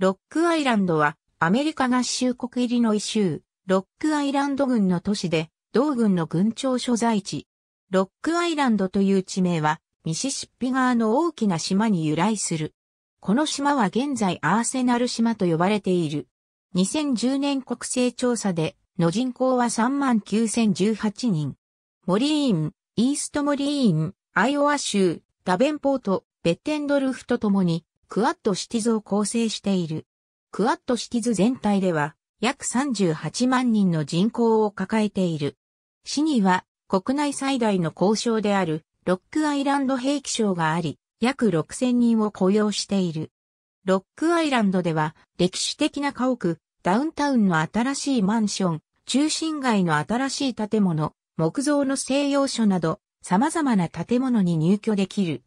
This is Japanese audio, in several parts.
ロックアイランドは、アメリカ合衆国入りの異州、ロックアイランド軍の都市で、同軍の軍庁所在地。ロックアイランドという地名は、ミシシッピ川の大きな島に由来する。この島は現在アーセナル島と呼ばれている。2010年国勢調査で、の人口は39,018人。モリーン、イーストモリーン、アイオワ州、ダベンポート、ベッテンドルフと共に、クアッドシティズを構成している。クアッドシティズ全体では約38万人の人口を抱えている。市には国内最大の交渉であるロックアイランド兵器省があり、約6000人を雇用している。ロックアイランドでは歴史的な家屋、ダウンタウンの新しいマンション、中心街の新しい建物、木造の西洋書など様々な建物に入居できる。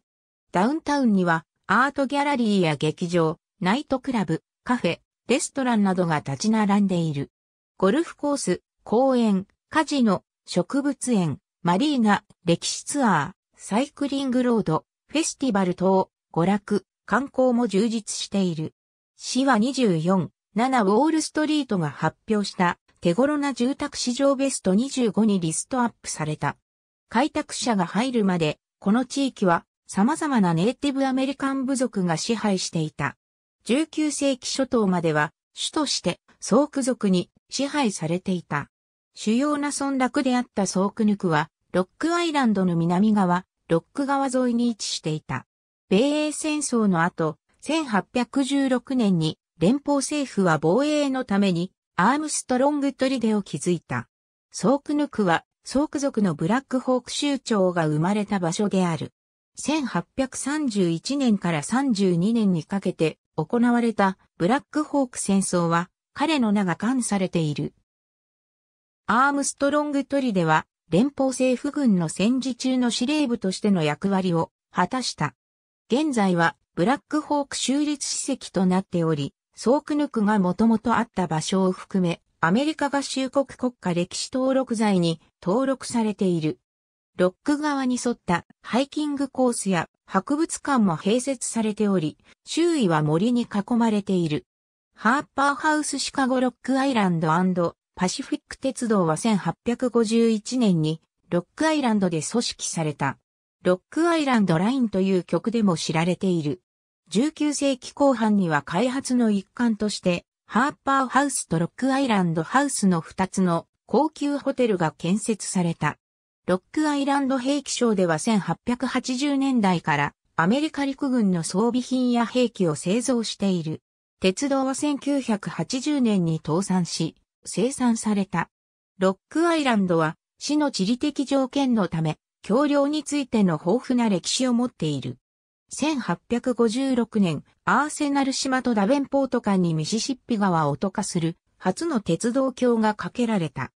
ダウンタウンにはアートギャラリーや劇場、ナイトクラブ、カフェ、レストランなどが立ち並んでいる。ゴルフコース、公園、カジノ、植物園、マリーナ、歴史ツアー、サイクリングロード、フェスティバル等、娯楽、観光も充実している。市は24、7ウォールストリートが発表した手頃な住宅市場ベスト25にリストアップされた。開拓者が入るまで、この地域は様々なネイティブアメリカン部族が支配していた。19世紀初頭までは、主として、ソーク族に支配されていた。主要な村落であったソークヌクは、ロックアイランドの南側、ロック川沿いに位置していた。米英戦争の後、1816年に連邦政府は防衛のためにアームストロングリデを築いた。ソークヌクはソーク族のブラックホーク州長が生まれた場所である。1831年から32年にかけて行われたブラックホーク戦争は彼の名が冠されている。アームストロング砦では連邦政府軍の戦時中の司令部としての役割を果たした。現在はブラックホーク州立史跡となっており、ソークヌクがもともとあった場所を含め、アメリカ合衆国国家歴史登録財に登録されている。ロック側に沿ったハイキングコースや博物館も併設されており、周囲は森に囲まれている。ハーパーハウスシカゴロックアイランドパシフィック鉄道は1851年にロックアイランドで組織された。ロックアイランドラインという曲でも知られている。19世紀後半には開発の一環として、ハーパーハウスとロックアイランドハウスの2つの高級ホテルが建設された。ロックアイランド兵器省では1880年代からアメリカ陸軍の装備品や兵器を製造している。鉄道は1980年に倒産し、生産された。ロックアイランドは、市の地理的条件のため、橋梁についての豊富な歴史を持っている。1856年、アーセナル島とダベンポート間にミシシッピ川を渡化する初の鉄道橋が架けられた。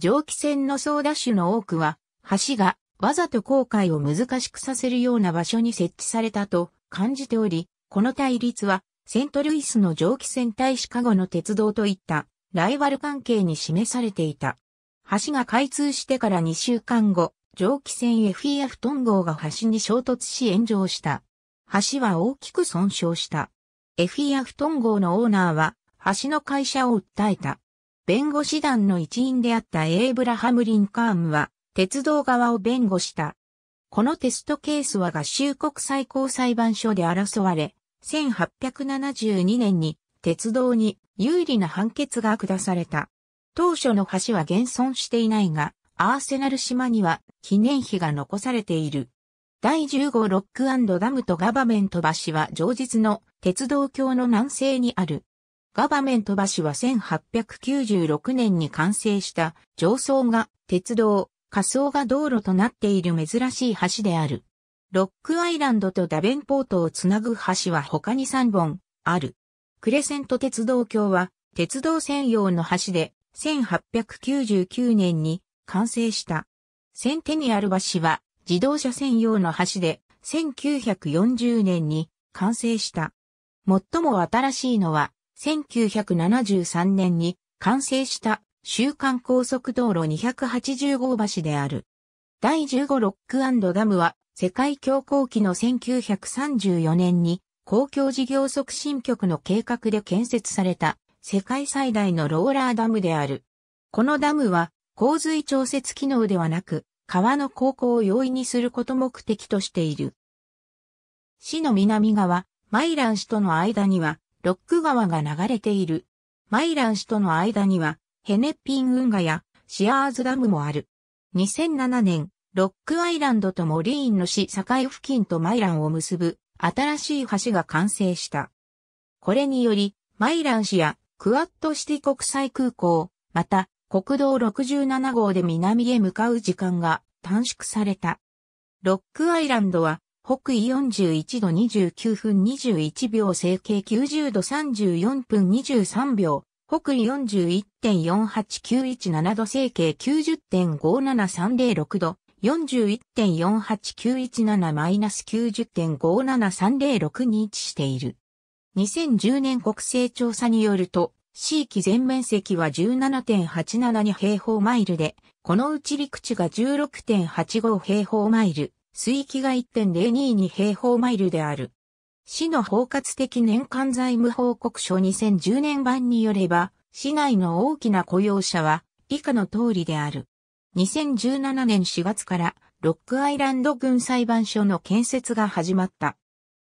蒸気船の操舵手の多くは、橋がわざと航海を難しくさせるような場所に設置されたと感じており、この対立は、セントルイスの蒸気船対シカゴの鉄道といったライバル関係に示されていた。橋が開通してから2週間後、蒸気船 FEF トン号が橋に衝突し炎上した。橋は大きく損傷した。FEF トン号のオーナーは橋の会社を訴えた。弁護士団の一員であったエイブラハム・リンカーンは、鉄道側を弁護した。このテストケースは合衆国最高裁判所で争われ、1872年に鉄道に有利な判決が下された。当初の橋は現存していないが、アーセナル島には記念碑が残されている。第10号ロックダムとガバメント橋は上日の鉄道橋の南西にある。ガバメント橋は1896年に完成した上層が鉄道、仮想が道路となっている珍しい橋である。ロックアイランドとダベンポートをつなぐ橋は他に3本ある。クレセント鉄道橋は鉄道専用の橋で1899年に完成した。センテニアル橋は自動車専用の橋で1940年に完成した。最も新しいのは1973年に完成した週刊高速道路280号橋である。第15ロックダムは世界恐慌期の1934年に公共事業促進局の計画で建設された世界最大のローラーダムである。このダムは洪水調節機能ではなく川の航行を容易にすること目的としている。市の南側、マイラン市との間にはロック川が流れている。マイラン市との間には、ヘネッピン運河やシアーズダムもある。2007年、ロックアイランドとモリーンの市境付近とマイランを結ぶ新しい橋が完成した。これにより、マイラン市やクワットシティ国際空港、また国道67号で南へ向かう時間が短縮された。ロックアイランドは北緯41度29分21秒、西形90度34分23秒、北緯41.48917度、西形90.57306度、41.48917 9 0 5 7 3 0 6に位置している。2010年国勢調査によると、地域全面積は17.872平方マイルで、このうち陸地が16.85平方マイル、水域が1.022平方マイルである。市の包括的年間財務報告書2010年版によれば、市内の大きな雇用者は以下の通りである。2017年4月からロックアイランド軍裁判所の建設が始まった。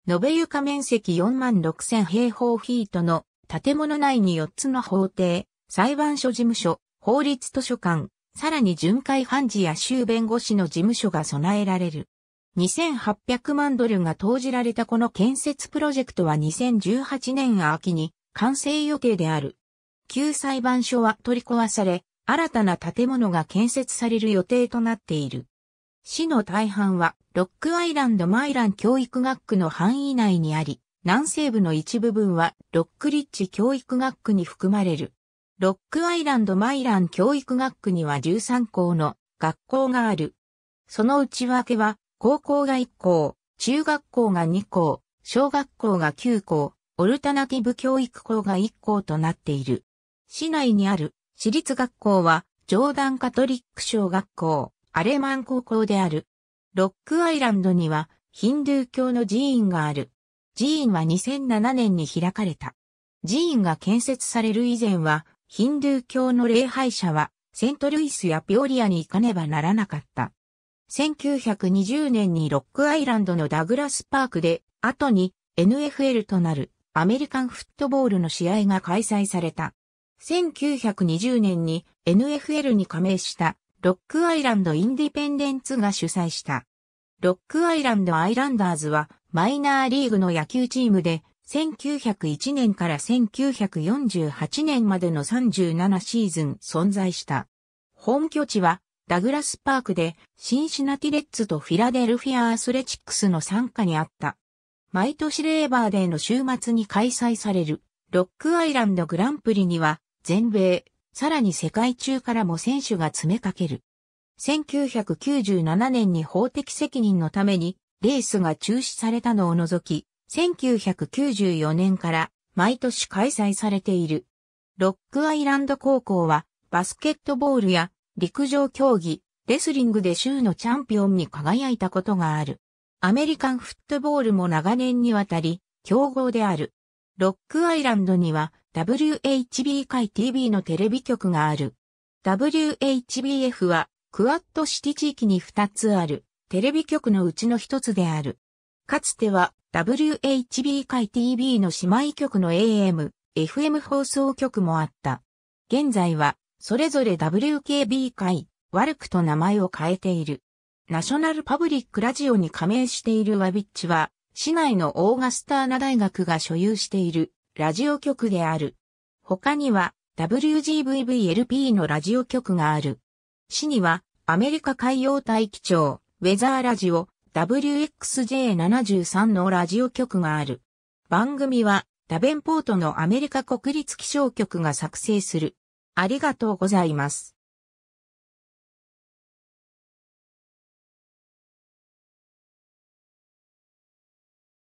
延べ床面積4万6000平方フィートの建物内に4つの法廷、裁判所事務所、法律図書館、さらに巡回判事や州弁護士の事務所が備えられる。2800万ドルが投じられたこの建設プロジェクトは2018年秋に完成予定である。旧裁判所は取り壊され、新たな建物が建設される予定となっている。市の大半は、ロックアイランドマイラン教育学区の範囲内にあり、南西部の一部分は、ロックリッチ教育学区に含まれる。ロックアイランドマイラン教育学区には13校の学校がある。その内訳は、高校が1校、中学校が2校、小学校が9校、オルタナティブ教育校が1校となっている。市内にある私立学校は、ジョーダンカトリック小学校、アレマン高校である。ロックアイランドには、ヒンドゥー教の寺院がある。寺院は2007年に開かれた。寺院が建設される以前は、ヒンドゥー教の礼拝者は、セントルイスやピオリアに行かねばならなかった。1920年にロックアイランドのダグラスパークで、後に NFL となるアメリカンフットボールの試合が開催された。1920年に NFL に加盟したロックアイランドインディペンデンツが主催した。ロックアイランドアイランダーズはマイナーリーグの野球チームで1901年から1948年までの37シーズン存在した。本拠地はダグラスパークでシンシナティレッツとフィラデルフィアアスレチックスの参加にあった。毎年レーバーデーの週末に開催されるロックアイランドグランプリには全米、さらに世界中からも選手が詰めかける。1997年に法的責任のためにレースが中止されたのを除き、1994年から毎年開催されている。ロックアイランド高校はバスケットボールや陸上競技、レスリングで州のチャンピオンに輝いたことがある。アメリカンフットボールも長年にわたり、競合である。ロックアイランドには WHB 界 TV のテレビ局がある。WHBF はクアッドシティ地域に2つあるテレビ局のうちの1つである。かつては WHB 界 TV の姉妹局の AM、FM 放送局もあった。現在はそれぞれ WKB 会、ワルクと名前を変えている。ナショナルパブリックラジオに加盟しているワビッチは、市内のオーガスターナ大学が所有しているラジオ局である。他には WGVVLP のラジオ局がある。市にはアメリカ海洋大気庁、ウェザーラジオ、WXJ73 のラジオ局がある。番組はダベンポートのアメリカ国立気象局が作成するありがとうございます。